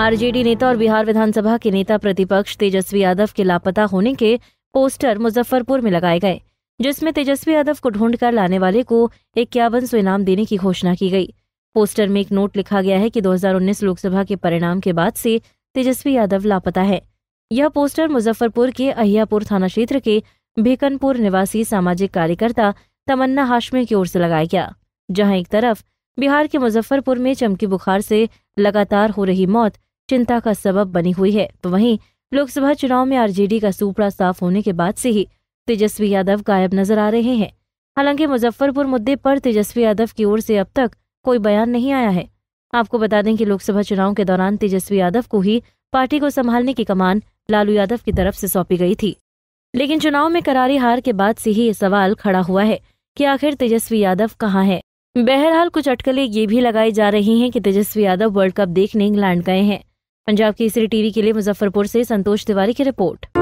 RJD नेता और बिहार विधानसभा के नेता प्रतिपक्ष तेजस्वी यादव के लापता होने के पोस्टर मुजफ्फरपुर में लगाए गए जिसमें तेजस्वी यादव को ढूंढकर लाने वाले को इक्यावन सौ इनाम देने की घोषणा की गई पोस्टर में एक नोट लिखा गया है कि 2019 लोकसभा के परिणाम के बाद से तेजस्वी यादव लापता है यह पोस्टर मुजफ्फरपुर के अहियापुर थाना क्षेत्र के भिकनपुर निवासी सामाजिक कार्यकर्ता तमन्ना हाशमी की ओर से लगाया गया जहां एक तरफ बिहार के मुजफ्फरपुर में चमकी बुखार से लगातार हो रही मौत चिंता का सबब बनी हुई है तो वहीं लोकसभा चुनाव में आरजेडी का सूपड़ा साफ होने के बाद से ही तेजस्वी यादव गायब नजर आ रहे हैं हालांकि मुजफ्फरपुर मुद्दे पर तेजस्वी यादव की ओर से अब तक कोई बयान नहीं आया है आपको बता दें कि लोकसभा चुनाव के दौरान तेजस्वी यादव को ही पार्टी को संभालने की कमान लालू यादव की तरफ से सौंपी गई थी लेकिन चुनाव में करारी हार के बाद से ही ये सवाल खड़ा हुआ है कि आखिर तेजस्वी यादव कहाँ है बहरहाल कुछ अटकलें ये भी लगाई जा रही हैं कि तेजस्वी यादव वर्ल्ड कप देखने इंग्लैंड गए हैं पंजाब केसरी टीवी के लिए मुजफ्फरपुर से संतोष तिवारी की रिपोर्ट